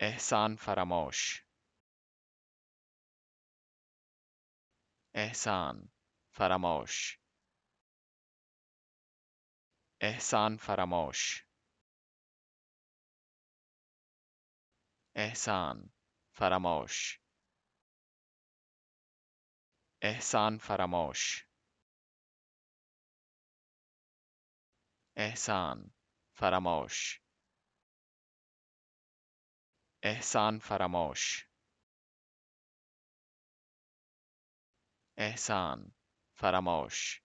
احسان فراموش احسان فراموش احسان فراموش احسان فراموش احسان فراموش احسان فراموش احسان فراموش احسان فراموش